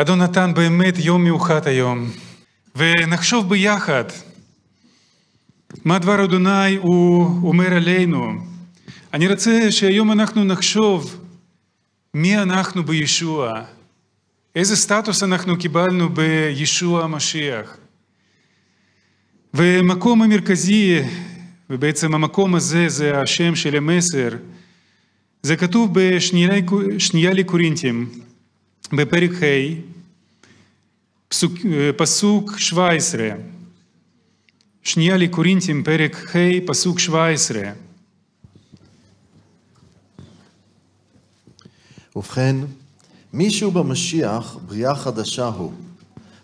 אדון נתן, באמת יום מיוחד היום, ונחשוב ביחד מה דבר אדוני הוא אומר עלינו. אני רוצה שהיום אנחנו נחשוב מי אנחנו בישוע, איזה סטטוס אנחנו קיבלנו בישוע המשיח. ומקום המרכזי, ובעצם המקום הזה זה השם של המסר, זה כתוב בשנייה לקורינתים, בפרק ה', פסוק 17, אה, שנייה לקורינתים, פרק ה', פסוק 17. ובכן, מישהו במשיח בריאה חדשה הוא.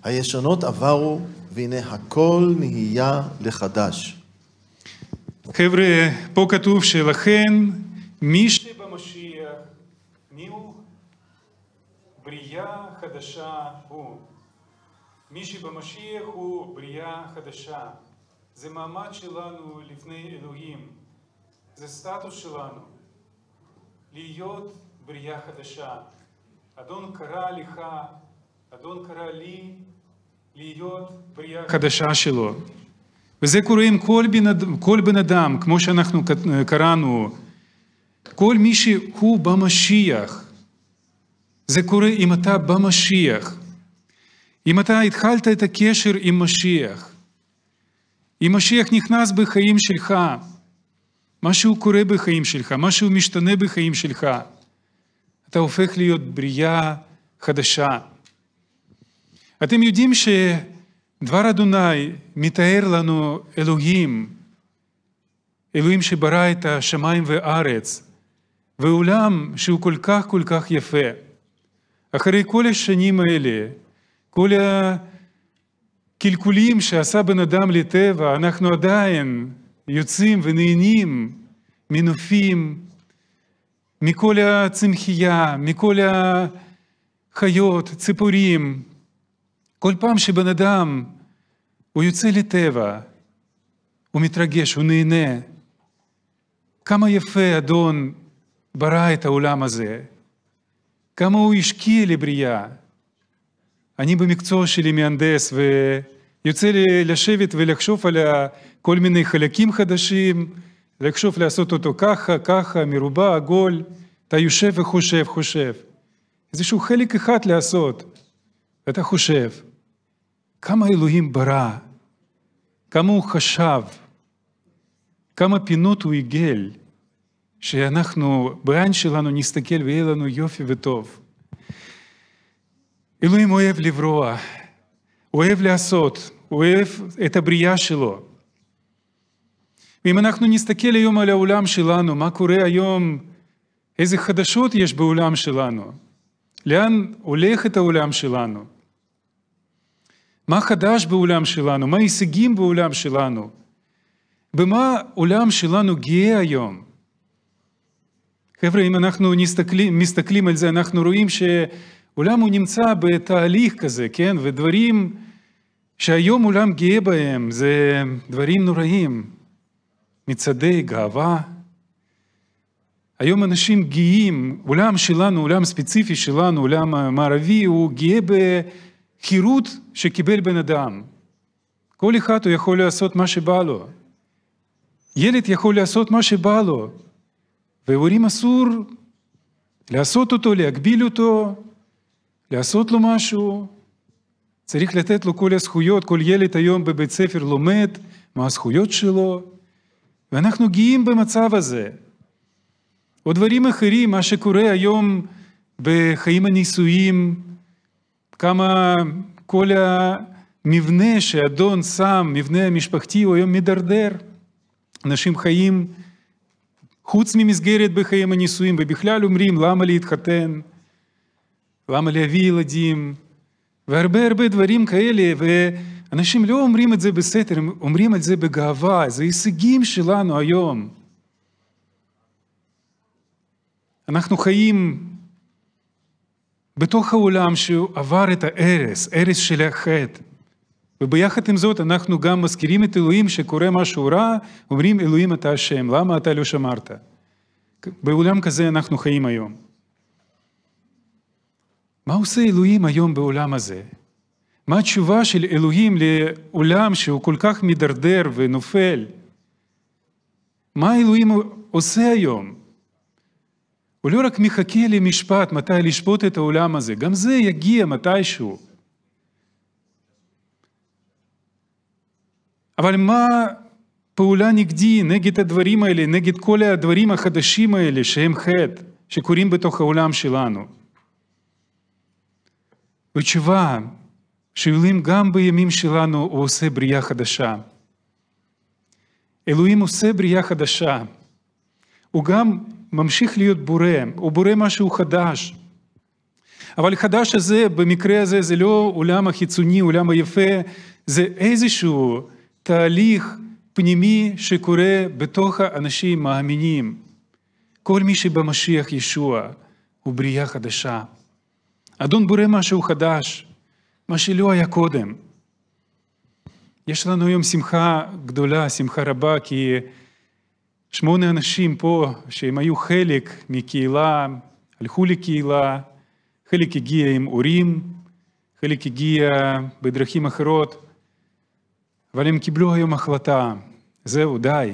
הישנות עברו, והנה הכל נהיה לחדש. חבר'ה, פה כתוב שלכן מי ש... חדשה הוא. מי שבמשיח הוא בריאה חדשה. זה מעמד שלנו לפני אלוהים. זה סטטוס שלנו. להיות בריאה חדשה. אדון קרא לך, אדון קרא לי, להיות בריאה חדשה שלו. וזה קורה עם כל בן, אדם, כל בן אדם, כמו שאנחנו קראנו. כל מי שהוא במשיח, זה קורה אם אתה במשיח. אם אתה התחלת את הקשר עם משיח, אם משיח נכנס בחיים שלך, משהו קורה בחיים שלך, משהו משתנה בחיים שלך, אתה הופך להיות בריאה חדשה. אתם יודעים שדבר אדוני מתאר לנו אלוהים, אלוהים שברא את השמיים והארץ, ועולם שהוא כל כך כל כך יפה. אחרי כל השנים האלה, כל הקלקולים שעשה בן אדם לטבע, אנחנו עדיין יוצאים ונהנים מנופים, מכל הצמחייה, מכל החיות, ציפורים. כל פעם שבן אדם, הוא יוצא לטבע, הוא מתרגש, הוא נהנה. כמה יפה אדון ברא את העולם הזה. כמה הוא השקיע לבריאה. אני במקצוע שלי מהנדס, ויוצא לי לשבת ולחשוב על כל מיני חלקים חדשים, לחשוב לעשות אותו ככה, ככה, מרובע, עגול. אתה יושב וחושב, חושב. איזשהו חלק אחד לעשות. ואתה חושב, כמה אלוהים ברא, כמה הוא חשב, כמה פינות הוא עיגל. שאנחנו בעין שלנו נסתכל ויהיה לנו יופי וטוב. אלוהים אוהב לברוע, אוהב לעשות, אוהב את הבריאה שלו. ואם אנחנו נסתכל היום על העולם שלנו, מה קורה היום, איזה חדשות יש בעולם שלנו, לאן הולך את העולם שלנו, מה חדש בעולם שלנו, מה ההישגים בעולם שלנו, במה העולם שלנו גאה היום. חבר'ה, אם אנחנו נסתכלים, מסתכלים על זה, אנחנו רואים שעולם הוא נמצא בתהליך כזה, כן? ודברים שהיום עולם גאה בהם, זה דברים נוראים. מצעדי גאווה. היום אנשים גאים, עולם שלנו, עולם ספציפי שלנו, עולם המערבי, הוא גאה בחירות שקיבל בן אדם. כל אחד הוא יכול לעשות מה שבא לו. ילד יכול לעשות מה שבא לו. וההורים אסור לעשות אותו, להגביל אותו, לעשות לו משהו. צריך לתת לו כל הזכויות, כל ילד היום בבית ספר לומד מה הזכויות שלו, ואנחנו גאים במצב הזה. או דברים אחרים, מה שקורה היום בחיים הנישואים, כמה כל המבנה שאדון שם, מבנה המשפחתי, הוא היום מידרדר. אנשים חיים חוץ ממסגרת בחיים הנישואים, ובכלל אומרים למה להתחתן, למה להביא ילדים, והרבה הרבה דברים כאלה, ואנשים לא אומרים את זה בסתר, הם אומרים את זה בגאווה, זה הישגים שלנו היום. אנחנו חיים בתוך העולם שעבר את ההרס, הרס של החטא. וביחד עם זאת אנחנו גם מזכירים את אלוהים שקורה משהו רע, אומרים אלוהים אתה אשם, למה אתה לא שמרת? בעולם כזה אנחנו חיים היום. מה עושה אלוהים היום בעולם הזה? מה התשובה של אלוהים לעולם שהוא כל כך מידרדר ונופל? מה אלוהים עושה היום? הוא לא רק מחכה למשפט מתי לשפוט את העולם הזה, גם זה יגיע מתישהו. אבל מה פעולה נגדי, נגד הדברים האלה, נגד כל הדברים החדשים האלה שהם חטא, שקורים בתוך העולם שלנו? ותשובה, שאלוהים גם בימים שלנו הוא עושה בריאה חדשה. אלוהים עושה בריאה חדשה. הוא גם ממשיך להיות בורא, הוא בורא משהו חדש. אבל החדש הזה, במקרה הזה, זה לא עולם החיצוני, עולם היפה, זה איזשהו תהליך פנימי שקורה בתוך האנשים מאמינים. כל מי שבמשיח ישוע הוא בריאה חדשה. אדון בורא משהו חדש, מה שלא היה קודם. יש לנו היום שמחה גדולה, שמחה רבה, כי שמונה אנשים פה שהם היו חלק מקהילה, הלכו לקהילה, חלק הגיע עם הורים, חלק הגיע בדרכים אחרות. אבל הם קיבלו היום החלטה, זהו, די,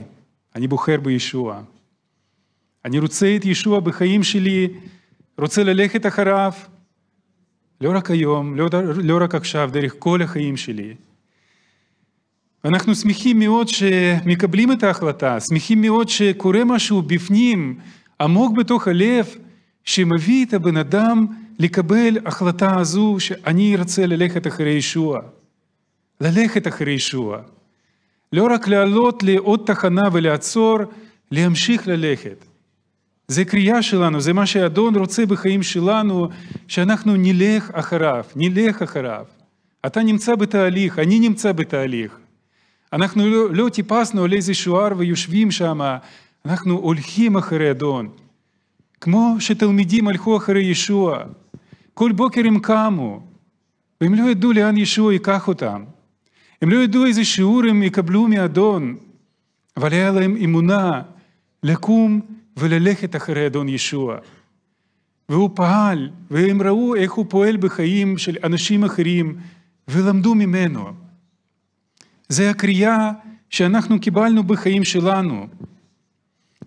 אני בוחר בישוע. אני רוצה את ישוע בחיים שלי, רוצה ללכת אחריו, לא רק היום, לא, לא רק עכשיו, דרך כל החיים שלי. ואנחנו שמחים מאוד שמקבלים את ההחלטה, שמחים מאוד שקורה משהו בפנים, עמוק בתוך הלב, שמביא את הבן אדם לקבל החלטה הזו שאני רוצה ללכת אחרי ישוע. ללכת אחרי ישוע. לא רק לעלות לעוד תחנה ולעצור, להמשיך ללכת. זה קריאה שלנו, זה מה שאדון רוצה בחיים שלנו, שאנחנו נלך אחריו, נלך אחריו. אתה נמצא בתהליך, אני נמצא בתהליך. אנחנו לא, לא טיפסנו על איזשהו הר ויושבים שם, אנחנו הולכים אחרי אדון. כמו שתלמידים הלכו אחרי ישוע. כל בוקר הם קמו, והם לא ידעו לאן ישוע ייקח אותם. הם לא ידעו איזה שיעור הם יקבלו מאדון, אבל היה להם אמונה לקום וללכת אחרי אדון ישוע. והוא פעל, והם ראו איך הוא פועל בחיים של אנשים אחרים, ולמדו ממנו. זו הקריאה שאנחנו קיבלנו בחיים שלנו.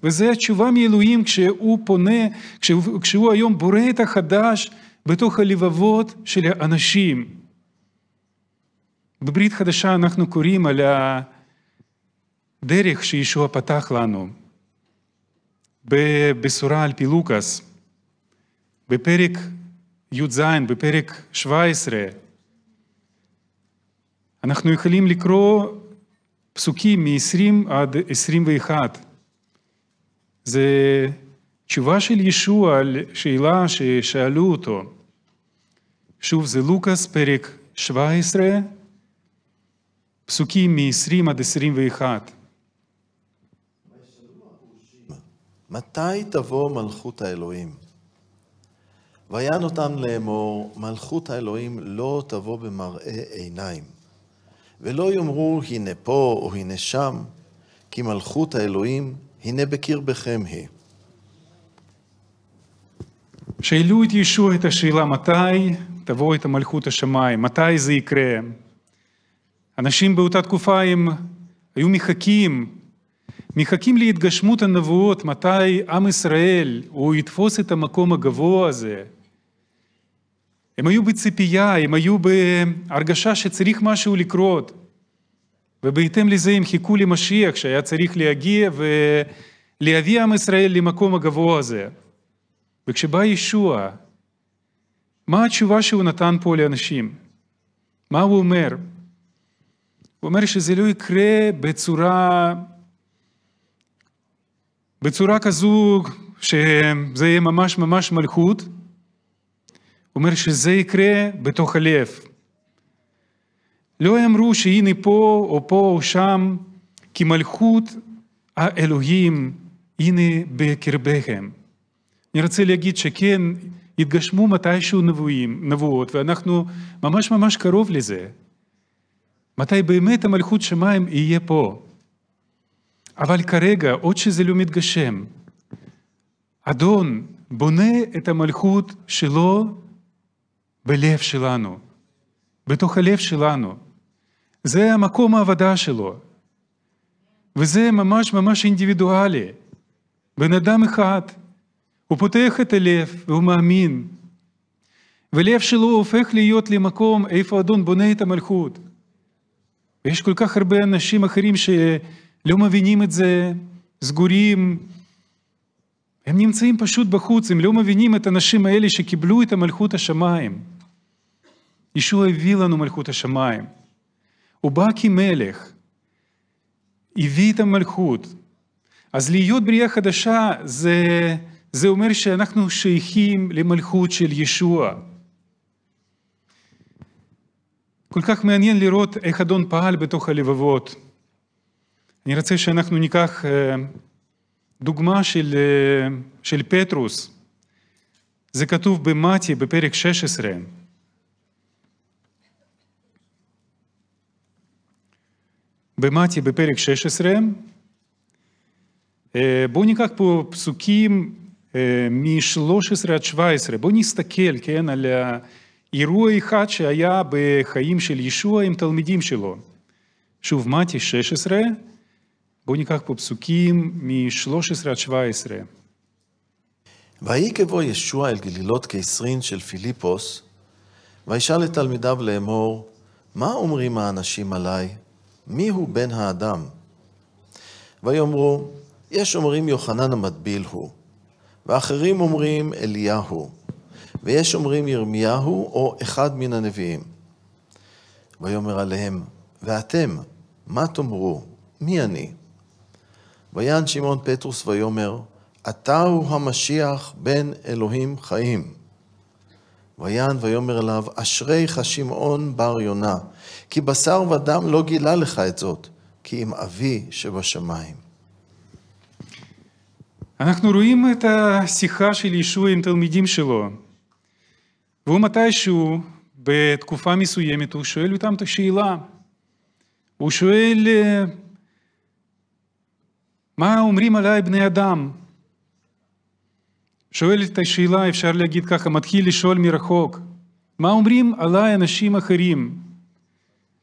וזו התשובה מאלוהים כשהוא פונה, כשהוא, כשהוא היום בורא את החדש בתוך הלבבות של האנשים. בברית חדשה אנחנו קוראים על הדרך שישוע פתח לנו בבשורה על פי לוקאס, בפרק י"ז, בפרק 17, אנחנו יכולים לקרוא פסוקים מ-20 עד 21. זה תשובה של ישוע על שאלה ששאלו אותו. שוב, זה לוקאס, פרק 17, פסוקים מ-20 עד 21. מתי תבוא מלכות האלוהים? ויען אותם לאמור, מלכות האלוהים לא תבוא במראה עיניים. ולא יאמרו, הנה פה או הנה שם, כי מלכות האלוהים, הנה בקרבכם היא. שאלו את ישוע את השאלה, מתי תבוא את המלכות השמיים? מתי זה יקרה? אנשים באותה תקופה הם היו מחכים, מחכים להתגשמות הנבואות, מתי עם ישראל, הוא יתפוס את המקום הגבוה הזה. הם היו בציפייה, הם היו בהרגשה שצריך משהו לקרות. ובהתאם לזה הם חיכו למשיח שהיה צריך להגיע ולהביא עם ישראל למקום הגבוה הזה. וכשבא ישוע, מה התשובה שהוא נתן פה לאנשים? מה הוא אומר? הוא אומר שזה לא יקרה בצורה, בצורה כזו שזה יהיה ממש ממש מלכות. הוא אומר שזה יקרה בתוך הלב. לא יאמרו שהנה פה או פה או שם, כי מלכות האלוהים הנה בקרבכם. אני רוצה להגיד שכן, התגשמו מתישהו נבואים, נבואות, ואנחנו ממש ממש קרוב לזה. מתי באמת המלכות שמיים יהיה פה. אבל כרגע, עוד שזה לא מתגשם, אדון בונה את המלכות שלו בלב שלנו, בתוך הלב שלנו. זה המקום העבודה שלו. וזה ממש ממש אינדיבידואלי. בן אדם אחד, הוא פותח את הלב והוא מאמין. ולב שלו הופך להיות למקום איפה אדון בונה את המלכות. ויש כל כך הרבה אנשים אחרים שלא מבינים את זה, סגורים. הם נמצאים פשוט בחוץ, הם לא מבינים את האנשים האלה שקיבלו את המלכות השמיים. ישוע הביא לנו מלכות השמיים. הוא בא כמלך, הביא את המלכות. אז להיות בריאה חדשה זה, זה אומר שאנחנו שייכים למלכות של ישוע. כל כך מעניין לראות איך אדון פעל בתוך הלבבות. אני רוצה שאנחנו ניקח אה, דוגמה של, אה, של פטרוס. זה כתוב במתי בפרק 16. במתי בפרק 16. אה, בואו ניקח פה פסוקים מ-13 עד 17. בואו נסתכל, כן, על ה... אירוע אחד שהיה בחיים של ישוע עם תלמידים שלו. שוב, מתי 16, בואו ניקח פה פסוקים מ-13 עד 17. ויהי כבוא ישוע אל גלילות קיסרין של פיליפוס, וישאל את תלמידיו לאמור, מה אומרים האנשים עליי? מי הוא בן האדם? ויאמרו, יש אומרים יוחנן המטביל הוא, ואחרים אומרים אליהו. ויש אומרים ירמיהו או אחד מן הנביאים. ויאמר עליהם, ואתם, מה תאמרו? מי אני? ויען שמעון פטרוס ויאמר, אתה הוא המשיח בן אלוהים חיים. ויען ויאמר אליו, אשריך שמעון בר יונה, כי בשר ודם לא גילה לך את זאת, כי אם אבי שבשמיים. אנחנו רואים את השיחה של ישוע עם תלמידים שלו, והוא מתישהו, בתקופה מסוימת, הוא שואל אותם את השאלה. הוא שואל, אה, מה אומרים עליי בני אדם? שואל את השאלה, אפשר להגיד ככה, מתחיל לשאול מרחוק, מה אומרים עליי אנשים אחרים?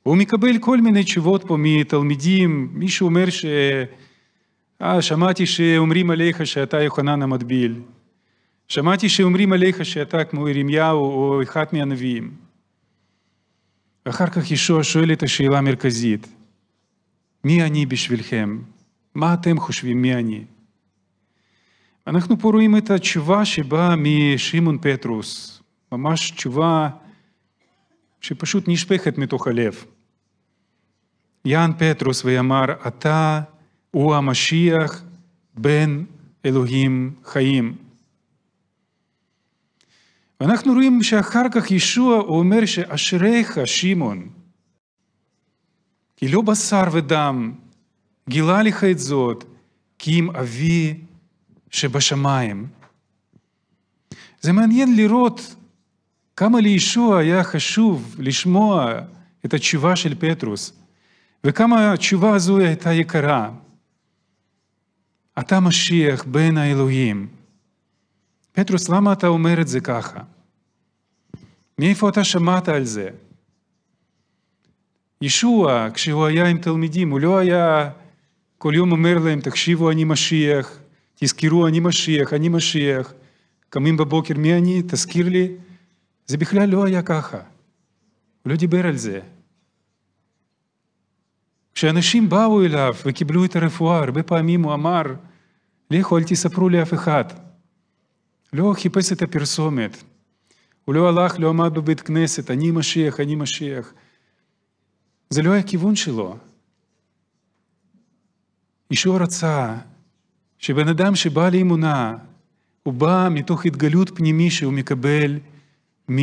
הוא מקבל כל מיני תשובות פה מתלמידים, מישהו אומר ש... אה, שמעתי שאומרים עליך שאתה יוחנן המטביל. שמעתי שאומרים עליך שאתה כמו ירמיהו או אחד מהנביאים. אחר כך ישוע שואל את השאלה המרכזית, מי אני בשבילכם? מה אתם חושבים מי אני? אנחנו פה רואים את התשובה שבאה משמעון פטרוס, ממש תשובה שפשוט נשפכת מתוך הלב. יען פטרוס ואמר, אתה הוא המשיח בן אלוהים חיים. ואנחנו רואים שאחר כך ישוע אומר שאשריך, שמעון, כי לא בשר ודם גילה לך את זאת, כי אם אבי שבשמיים. זה מעניין לראות כמה לישוע היה חשוב לשמוע את התשובה של פטרוס, וכמה התשובה הזו הייתה יקרה. אתה משיח בין האלוהים. פטרוס, למה אתה אומר את זה ככה? מאיפה אתה שמעת על זה? ישוע, כשהוא היה עם תלמידים, הוא לא היה כל יום אומר להם, תקשיבו, אני משיח, תזכרו, אני משיח, אני משיח, קמים בבוקר, מי אני? תזכיר לי. זה בכלל לא היה ככה. הוא לא דיבר על זה. כשאנשים באו אליו וקיבלו את הרפואה, הרבה פעמים הוא אמר, לכו, אל תספרו לאף אחד. לא חיפש את הפרסומת. הוא לא הלך, לא עמד בבית כנסת, אני משיח, אני משיח. זה לא היה הכיוון שלו. ישוע רצה שבן אדם שבא לאמונה, הוא בא מתוך התגלות פנימי שהוא מקבל מ...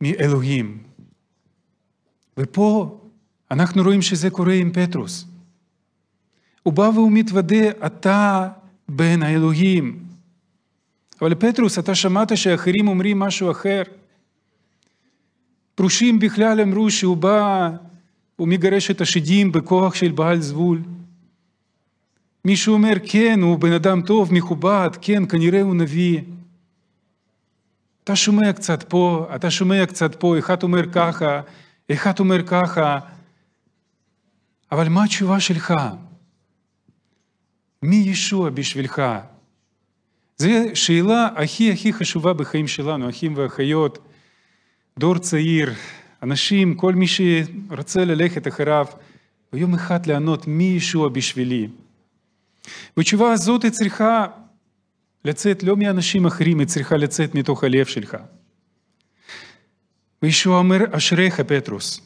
מאלוהים. ופה אנחנו רואים שזה קורה עם פטרוס. הוא בא והוא מתוודה, אתה בן האלוהים. אבל פטרוס, אתה שמעת שאחרים אומרים משהו אחר? פרושים בכלל אמרו שהוא בא, ומגרש את השדים בכוח של בעל זבול. מישהו אומר, כן, הוא בן אדם טוב, מכובד, כן, כנראה הוא נביא. אתה שומע קצת פה, אתה שומע קצת פה, אחד אומר ככה, אחד אומר ככה, אבל מה התשובה שלך? מי ישוע בשבילך? זו שאלה הכי הכי חשובה בחיים שלנו, אחים ואחיות, דור צעיר, אנשים, כל מי שרוצה ללכת אחריו, ביום אחד לענות מי ישוע בשבילי. והתשובה הזאת היא צריכה לצאת לא מאנשים אחרים, היא צריכה לצאת מתוך הלב שלך. וישוע אומר, אשריך פטרוס.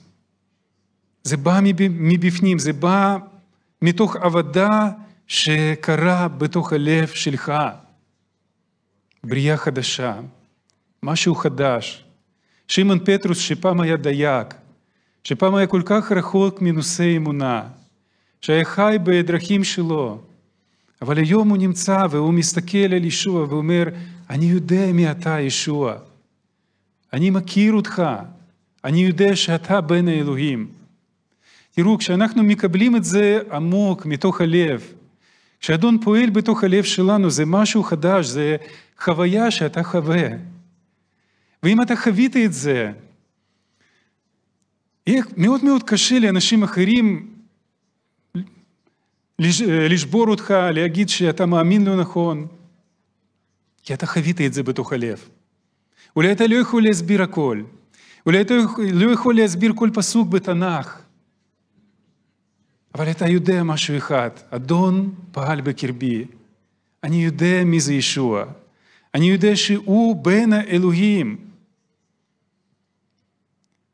זה בא מבפנים, זה בא מתוך עבודה שקרה בתוך הלב שלך. בריאה חדשה, משהו חדש. שמעון פטרוס, שפעם היה דייק, שפעם היה כל כך רחוק מנושא אמונה, שהיה חי בדרכים שלו, אבל היום הוא נמצא והוא מסתכל על ישוע ואומר, אני יודע מי אתה, ישוע. אני מכיר אותך, אני יודע שאתה בן האלוהים. תראו, כשאנחנו מקבלים את זה עמוק, מתוך הלב, כשאדון פועל בתוך הלב שלנו, זה משהו חדש, זה חוויה שאתה חווה. ואם אתה חווית את זה, יהיה מאוד מאוד קשה לאנשים אחרים לשבור אותך, להגיד שאתה מאמין לא נכון, כי אתה חווית את זה בתוך הלב. אולי אתה לא יכול להסביר הכל. אולי אתה לא יכול להסביר כל פסוק בתנ"ך. אבל אתה יודע משהו אחד, אדון פעל בקרבי. אני יודע מי זה ישוע. אני יודע שהוא בין האלוהים.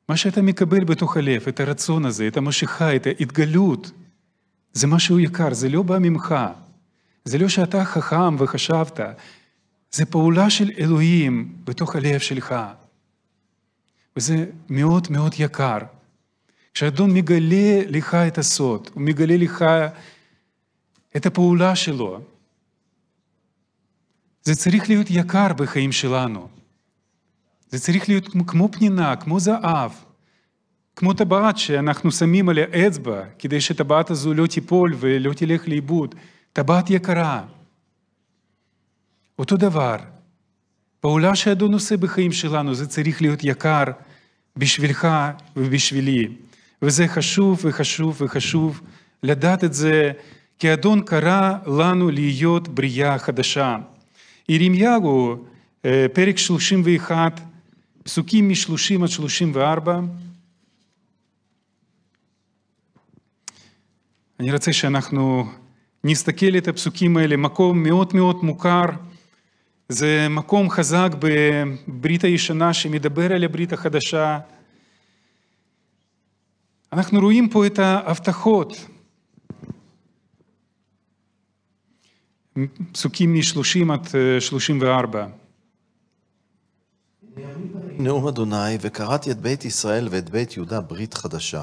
מה שאתה מקבל בתוך הלב, את הרצון הזה, את המשיכה, את ההתגלות, זה משהו יקר, זה לא בא ממך. זה לא שאתה חכם וחשבת, זה פעולה של אלוהים בתוך הלב שלך. וזה מאוד מאוד יקר. שהאדון מגלה לך את הסוד, הוא מגלה לך את הפעולה שלו. זה צריך להיות יקר בחיים שלנו. זה צריך להיות כמו פנינה, כמו זהב, כמו טבעת שאנחנו שמים עליה אצבע, כדי שטבעת הזו לא תיפול ולא תלך לאיבוד. טבעת יקרה. אותו דבר, פעולה שהאדון עושה בחיים שלנו, זה צריך להיות יקר בשבילך ובשבילי. וזה חשוב וחשוב וחשוב לדעת את זה, כי אדון קרא לנו להיות בריאה חדשה. ירמיהו, אה, פרק 31, פסוקים מ-30 עד 34. אני רוצה שאנחנו נסתכל את הפסוקים האלה, מקום מאוד מאוד מוכר. זה מקום חזק בברית הישנה שמדבר על הברית החדשה. אנחנו רואים פה את ההבטחות. פסוקים מ-30 עד 34. אה, נאום אדוני, וקראתי את בית ישראל ואת בית יהודה ברית חדשה.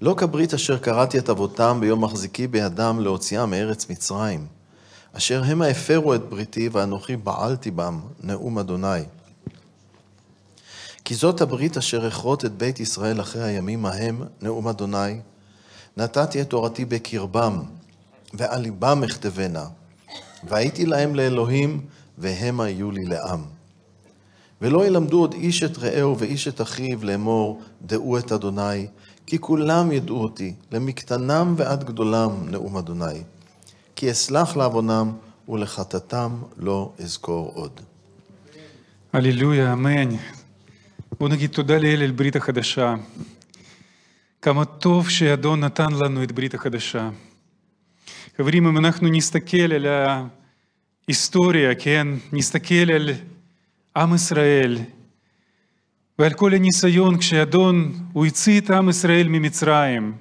לא כברית אשר קראתי את אבותם ביום מחזיקי בידם להוציאם מארץ מצרים, אשר המה הפרו את בריתי ואנוכי בעלתי בם, נאום אדוני. כי זאת הברית אשר אכרות את בית ישראל אחרי הימים ההם, נאום אדוני, נתתי את תורתי בקרבם, ועל ליבם אכתבנה, והייתי להם לאלוהים, והם היו לי לעם. ולא ילמדו עוד איש את רעהו ואיש את אחיו לאמור, דעו את אדוני, כי כולם ידעו אותי, למקטנם ועד גדולם, נאום אדוני. כי אסלח לעוונם ולחטאתם לא אזכור עוד. הללויה, אמן. בוא נגיד תודה לאל על ברית החדשה. כמה טוב שאדון נתן לנו את ברית החדשה. חברים, אם אנחנו נסתכל על ההיסטוריה, כן, נסתכל על עם ישראל ועל כל הניסיון כשאדון, הוא הוציא את עם ישראל ממצרים,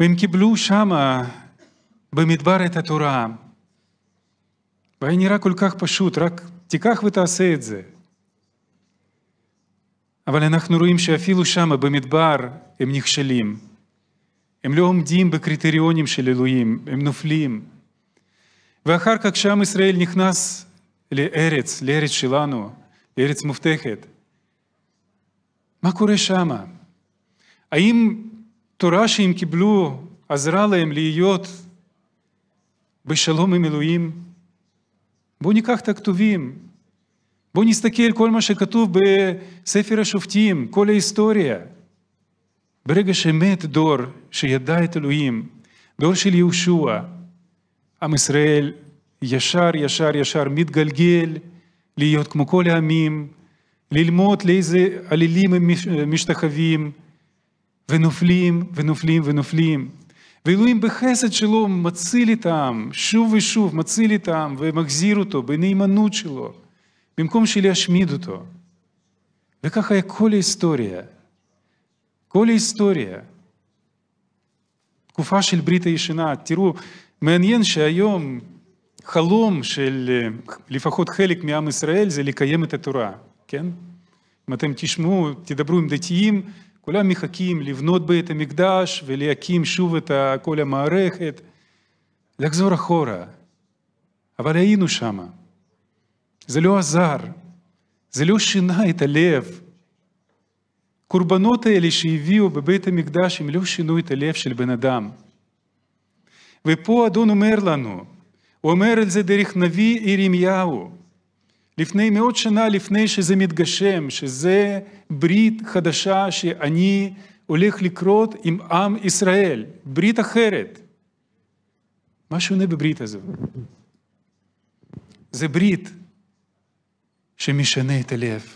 והם קיבלו שמה במדבר את התורה. והיה נראה כל כך פשוט, רק תיקח ותעשה את זה. אבל אנחנו רואים שאפילו שם, במדבר הם נכשלים. הם לא עומדים בקריטריונים של אלוהים, הם נופלים. ואחר כך כשעם ישראל נכנס לארץ, לארץ שלנו, לארץ מובטחת. מה קורה שם? האם תורה שהם קיבלו עזרה להם להיות בשלום עם אלוהים? בואו ניקח את הכתובים, בואו נסתכל כל מה שכתוב בספר השופטים, כל ההיסטוריה. ברגע שמת דור שידע את אלוהים, דור של יהושע, עם ישראל ישר, ישר, ישר מתגלגל להיות כמו כל העמים, ללמוד לאיזה עלילים הם משתחווים, ונופלים, ונופלים, ונופלים. ואלוהים בחסד שלו מציל את העם, שוב ושוב מציל את העם ומחזיר אותו בנאמנות שלו. במקום שלהשמיד אותו. וככה כל ההיסטוריה. כל ההיסטוריה. תקופה של ברית הישנה. תראו, מעניין שהיום חלום של אה, לפחות חלק מעם ישראל זה לקיים את התורה, כן? אם אתם תשמעו, תדברו עם דתיים, כולם מחכים לבנות בית המקדש ולהקים שוב את כל המערכת, לחזור אחורה. אבל היינו שמה. זה לא עזר, זה לא שינה את הלב. הקורבנות האלה שהביאו בבית המקדש, הם לא שינו את הלב של בן אדם. ופה אדון אומר לנו, הוא אומר את זה דרך נביא ירמיהו, לפני מאות שנה לפני שזה מתגשם, שזה ברית חדשה שאני הולך לקרות עם עם ישראל, ברית אחרת. מה שונה בברית הזו? זה ברית. שמשנה את הלב.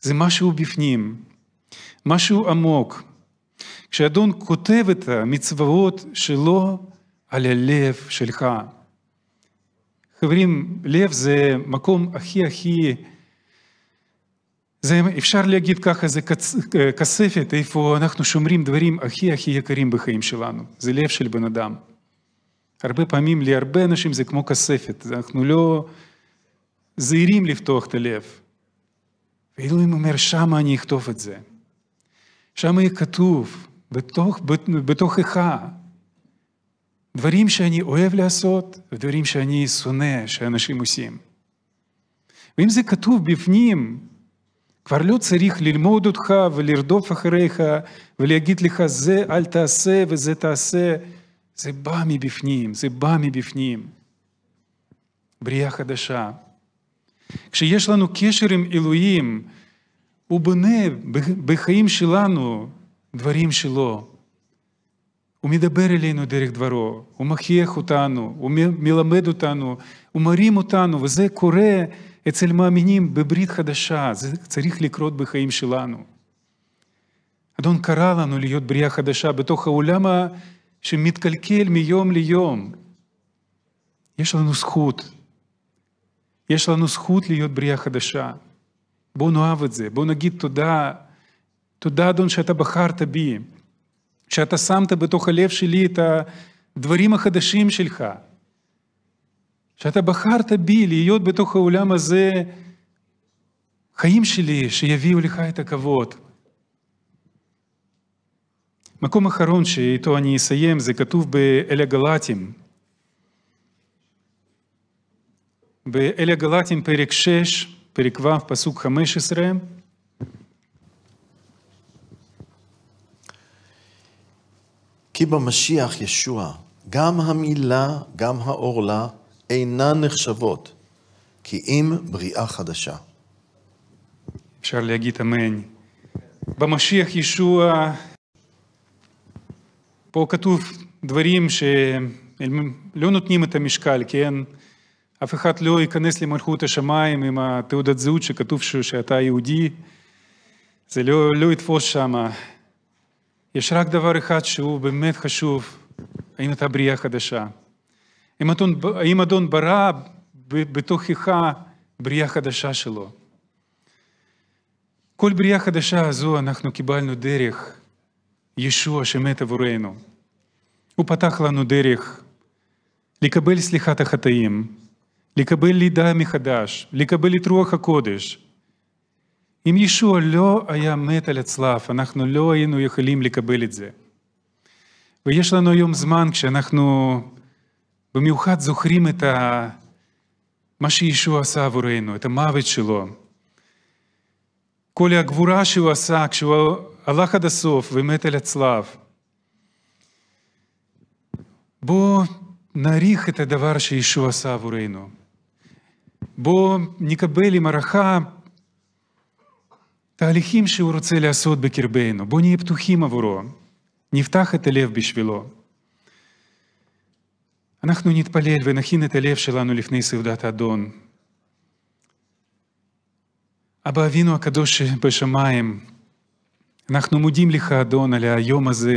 זה משהו בפנים, משהו עמוק. כשאדון כותב את המצוות שלו על הלב שלך. חברים, לב זה מקום הכי הכי... זה, אפשר להגיד ככה, זה כספת, איפה אנחנו שומרים דברים הכי הכי יקרים בחיים שלנו. זה לב של בן אדם. הרבה פעמים להרבה אנשים זה כמו כספת, אנחנו לא... זהירים לפתוח את הלב. ואלוהים אומר, שמה אני אכתוב את זה. שמה יהיה כתוב, בתוך, בתוכך, דברים שאני אוהב לעשות ודברים שאני שונא שאנשים עושים. ואם זה כתוב בפנים, כבר לא צריך ללמוד אותך ולרדוף אחריך ולהגיד לך זה אל תעשה וזה תעשה. זה בא מבפנים, זה בא מבפנים. בריאה חדשה. כשיש לנו קשר עם אלוהים, הוא בונה בחיים שלנו דברים שלו. הוא מדבר אלינו דרך דברו, הוא מכריח אותנו, הוא מלמד אותנו, הוא מרים אותנו, וזה קורה אצל מאמינים בברית חדשה, זה צריך לקרות בחיים שלנו. אדון קרא לנו להיות בריאה חדשה בתוך העולם שמתקלקל מיום ליום. יש לנו זכות יש לנו זכות להיות בריאה חדשה. בואו נאהב את זה, בואו נגיד תודה, תודה אדון שאתה בחרת בי, שאתה שמת בתוך הלב שלי את הדברים החדשים שלך, שאתה בחרת בי להיות בתוך העולם הזה חיים שלי שיביאו לך את הכבוד. מקום אחרון שאיתו אני אסיים, זה כתוב באל הגל"טים, באל הגל"טים פרק 6, פרק ו', פסוק 15. כי במשיח ישוע, גם המילה, גם האור אינן נחשבות, כי אם בריאה חדשה. אפשר להגיד אמן. במשיח ישוע, פה כתוב דברים שלא נותנים את המשקל, כן? אף אחד לא ייכנס למלכות השמיים עם התעודת זהות שכתוב שאתה יהודי, זה לא, לא יתפוס שמה. יש רק דבר אחד שהוא באמת חשוב, האם אתה בריאה חדשה. אם אדון, האם אדון ברא בתוכך בריאה חדשה שלו. כל בריאה חדשה הזו אנחנו קיבלנו דרך ישוע שמת עבורנו. הוא פתח לנו דרך לקבל סליחת החטאים, לקבל לידה מחדש, לקבל את רוח הקודש. אם ישוע לא היה מת על הצלף, אנחנו לא היינו יכולים לקבל את זה. ויש לנו היום זמן כשאנחנו במיוחד זוכרים את ה... מה שישוע עשה עבורנו, את המוות שלו. כל הגבורה שהוא עשה כשהוא הלך עד הסוף ומת על הצלב. בואו נעריך את הדבר שישוע עשה עבורנו. בו נקבל עם הערכה תהליכים שהוא רוצה לעשות בקרבנו. בואו נהיה פתוחים עבורו, נפתח את הלב בשבילו. אנחנו נתפלל ונכין את הלב שלנו לפני סעודת האדון. אבא אבינו הקדוש בשמיים, אנחנו מודים לך, אדון, על היום הזה,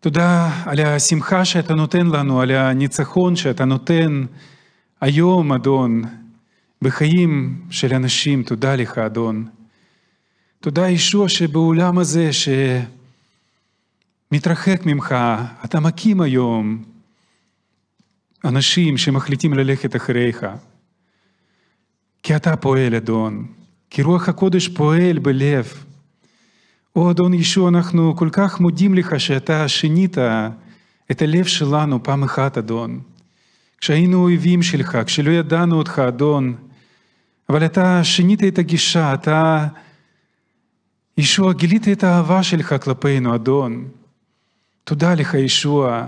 ותודה על השמחה שאתה נותן לנו, על הניצחון שאתה נותן. היום, אדון, בחיים של אנשים, תודה לך, אדון. תודה, ישוע, שבעולם הזה, שמתרחק ממך, אתה מקים היום אנשים שמחליטים ללכת אחריך. כי אתה פועל, אדון, כי רוח הקודש פועל בלב. או, אדון ישוע, אנחנו כל כך מודים לך שאתה שינית את הלב שלנו פעם אחת, אדון. כשהיינו אויבים שלך, כשלא ידענו אותך, אדון, אבל אתה שינית את הגישה, אתה, ישוע, גילית את האהבה שלך כלפינו, אדון. תודה לך, ישוע,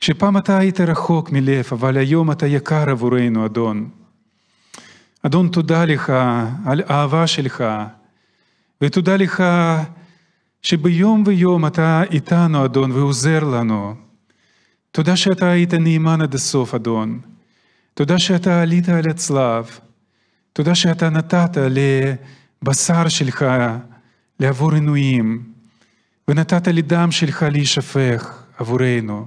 שפעם אתה היית רחוק מלב, אבל היום אתה יקר עבורנו, אדון. אדון, תודה לך על האהבה שלך, ותודה לך שביום ויום אתה איתנו, אדון, ועוזר לנו. תודה שאתה היית נאמן עד הסוף, אדון. תודה שאתה עלית על הצלב. תודה שאתה נתת לבשר שלך לעבור עינויים, ונתת לדם שלך להישפך עבורנו.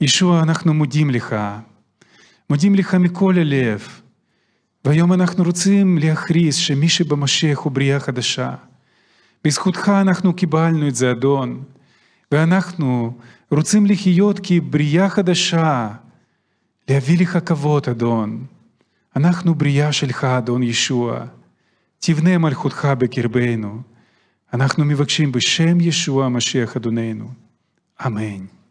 ישוע, אנחנו מודים לך. מודים לך מכל הלב. והיום אנחנו רוצים להכריז שמי שבמשיח הוא בריאה חדשה. בזכותך אנחנו קיבלנו את זה, אדון. ואנחנו רוצים לחיות כבריאה חדשה, להביא לך כבוד, אדון. אנחנו בריאה שלך, אדון ישוע. תבנה מלכותך בקרבנו. אנחנו מבקשים בשם ישוע המשיח, אדוננו. אמן.